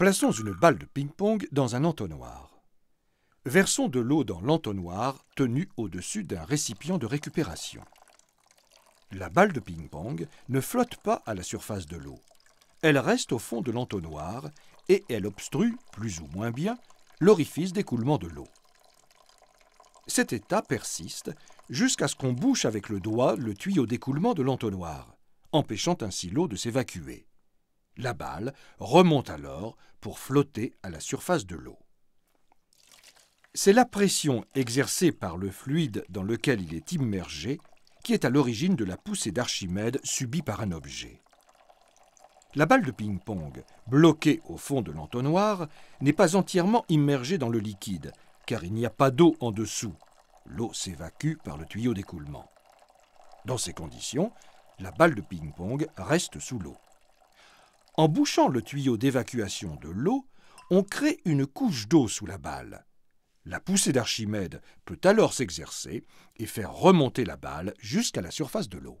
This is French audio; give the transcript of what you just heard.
Plaçons une balle de ping-pong dans un entonnoir. Versons de l'eau dans l'entonnoir tenu au-dessus d'un récipient de récupération. La balle de ping-pong ne flotte pas à la surface de l'eau. Elle reste au fond de l'entonnoir et elle obstrue, plus ou moins bien, l'orifice d'écoulement de l'eau. Cet état persiste jusqu'à ce qu'on bouche avec le doigt le tuyau d'écoulement de l'entonnoir, empêchant ainsi l'eau de s'évacuer. La balle remonte alors pour flotter à la surface de l'eau. C'est la pression exercée par le fluide dans lequel il est immergé qui est à l'origine de la poussée d'Archimède subie par un objet. La balle de ping-pong, bloquée au fond de l'entonnoir, n'est pas entièrement immergée dans le liquide, car il n'y a pas d'eau en dessous. L'eau s'évacue par le tuyau d'écoulement. Dans ces conditions, la balle de ping-pong reste sous l'eau. En bouchant le tuyau d'évacuation de l'eau, on crée une couche d'eau sous la balle. La poussée d'Archimède peut alors s'exercer et faire remonter la balle jusqu'à la surface de l'eau.